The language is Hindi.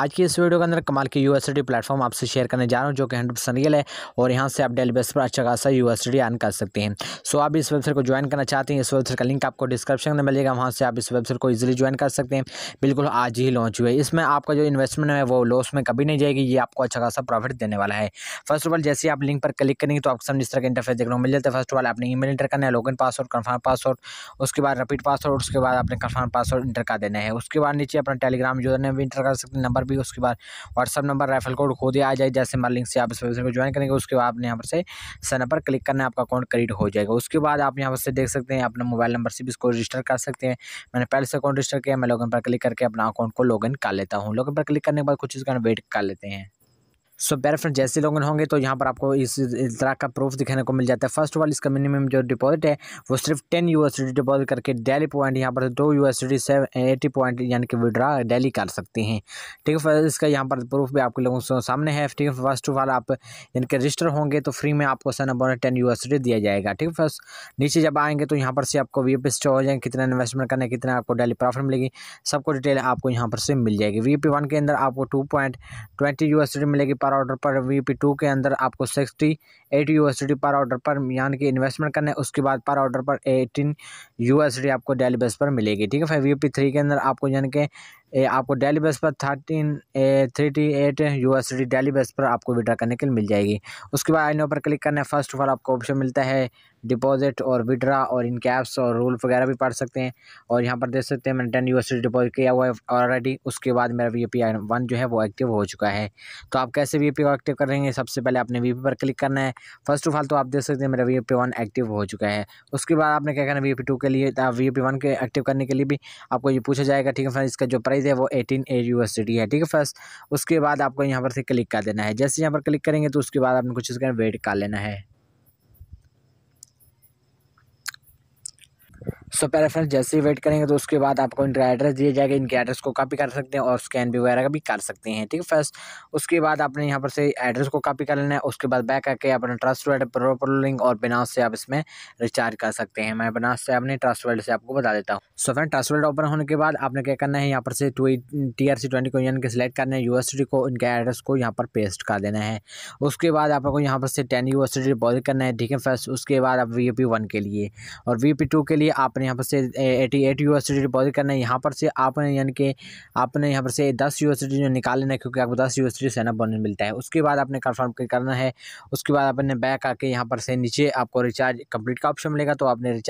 आज की इस वीडियो के अंदर कमाल की यूएसडी प्लेटफॉर्म आपसे शेयर करने जा रहा हूँ जो कि हंड्रेड परसेंट रियल है और यहाँ से आप डेली बेस पर अच्छा खासा यू यूएसडी अर्न कर सकते हैं सो आप इस वेबसाइट को ज्वाइन करना चाहते हैं इस वेबसाइट का लिंक आपको डिस्क्रिप्शन में मिलेगा वहाँ से आप इस वेबसाइट को ईजिली ज्वाइन कर सकते हैं बिल्कुल आज ही लॉन्च हुए इसमें आपका जो इन्वेस्टमेंट है वो लॉस में कभी नहीं जाएगी ये आपको अच्छा खासा प्रॉफिट देने वाला है फर्स्ट ऑफ ऑल जैसे आप लिंक पर क्लिक करेंगे तो आपको सब जिस तरह का इंटरफेस देखने को मिल जाता है फर्स्ट ऑफ ऑल आपने ई मेल इंटर करना है लॉगिन पासवर्ड कन्फर्म पासवर्ड उसके बाद रिपीट पासवर्ड उसके बाद आपने कन्फर्म पासवर्ड इंटर कर देना है उसके बाद नीचे अपना टेलीग्राम जो है इंटर कर सकते हैं नंबर भी उसके बाद व्हाट्सअप नंबर रेफरल कोड खुद ही आ जाए जैसे हमारे लिंक से आप इस वेबसाइट को ज्वाइन करेंगे उसके बाद आपने यहाँ पर से सन पर क्लिक करना आपका अकाउंट क्रिएट हो जाएगा उसके बाद आप यहाँ पर से देख सकते हैं अपना मोबाइल नंबर से भी इसको रजिस्टर कर सकते हैं मैंने पहले से अकाउंट रजिस्टर किया मैं लॉगिन पर क्लिक करके अपना अकाउंट को लॉगिन कर लेता हूँ लॉगिन पर क्लिक करने के बाद कुछ इसका वेट कर लेते हैं सो प्यारे फ्रेंड जैसे लोग होंगे तो यहाँ पर आपको इस तरह का प्रूफ दिखाने को मिल जाता है फर्स्ट वाल इसका मिनिमम जो डिपॉजिट है वो सिर्फ टेन यू एस डिपॉजिट करके डेली पॉइंट यहाँ पर दो यू एस डी एटी पॉइंट यानी कि विड्रा डेली कर सकते हैं ठीक है फिर इसका यहाँ पर प्रूफ भी आपके लोगों के सामने है ठीक है फर्स्ट वाला आप यानी कि रजिस्टर होंगे तो फ्री में आपको सन अबाउट टेन यू दिया जाएगा ठीक है फर्स्ट नीचे जब आएंगे तो यहाँ पर से आपको वी पी हो जाएंगे कितना इन्वेस्टमेंट करना है कितना आपको डेली प्रॉफिट मिलेगी सबको डिटेल आपको यहाँ पर से मिल जाएगी वी पी वन के अंदर आपको टू पॉइंट ट्वेंटी यू मिलेगी पर ऑर्डर पर वी पी टू के अंदर आपको सिक्सटी एट यू पर ऑर्डर पर यानी कि इन्वेस्टमेंट करना है उसके बाद पर ऑर्डर पर एटीन यू आपको डेली बेस पर मिलेगी ठीक है फिर वी पी थ्री के अंदर आपको यानी कि ए, आपको डेली बेस पर thirteen three T eight U S D daily base पर आपको विड्रा करने के लिए मिल जाएगी उसके बाद आइनो पर क्लिक करना है फर्स्ट ऑफ ऑल आपको ऑप्शन मिलता है डिपॉजिट और विड्रा और इन कैप्स और रूल वगैरह भी पढ़ सकते हैं और यहाँ पर देख सकते हैं मैंने टेन यू डिपॉजिट किया हुआ है ऑलरेडी उसके बाद मेरा वी पी वन जो है वो एक्टिव हो चुका है तो आप कैसे वी पी को एक्टिव करेंगे सबसे पहले आपने वी पी पर क्लिक करना है फर्स्ट ऑफ ऑल तो आप देख सकते हैं मेरा वी पी वन एक्टिव हो चुका है उसके बाद आपने क्या करना है वी पी टू के लिए वी पी वन के एक्टिव करने के लिए भी आपको ये पूछा जाएगा ठीक है फ्रेंड इसका जो प्राइस प्राइस है वो एटीन ए यूएसडी है ठीक है फर्स्ट उसके बाद आपको यहाँ पर से क्लिक कर देना है जैसे यहाँ पर क्लिक करेंगे तो उसके बाद आपने कुछ इसके वेट कर लेना है सो पहले फ्रेंड्स जैसे ही वेट करेंगे तो उसके बाद आपको इनका एड्रेस दिया जाएगा इनके एड्रेस को कॉपी कर सकते हैं और स्कैन भी वगैरह का भी कर सकते हैं ठीक है फर्स्ट उसके बाद आपने यहाँ पर से एड्रेस को कॉपी कर लेना है उसके बाद बैक करके अपना ट्रस्ट वर्ल्ड प्रोपर लिंक और बिनास से आप इसमें रिचार्ज कर सकते हैं मैं बिनास से अपने ट्रस्ट वर्ल्ड से आपको बता देता हूँ so friend trust world open होने के बाद आपने क्या करना है यहाँ पर से टी आर सी ट्वेंटी को यानी कि सिलेक्ट करना है यूनिवर्सिटी को इनके एड्रेस को यहाँ पर पेस्ट कर देना है उसके बाद आपको यहाँ पर से टेन यूनिवर्सिटी डिपॉजिट करना है ठीक है फर्स्ट उसके बाद आप वी पी वन के लिए और वी पी टू के लिए आप आपने यहाँ पर से एटी एट यूएसडी डिपॉजिट करना है यहाँ पर से आपने यानी कि आपने यहाँ पर से दस यूएसडी जो निकाल लेना है क्योंकि आपको दस यू यूएसडी सेना बोनस मिलता है उसके बाद आपने कन्फर्म करना है उसके बाद आपने बैक आके यहाँ पर से नीचे आपको रिचार्ज कंप्लीट का ऑप्शन मिलेगा तो आपने रिचार्ज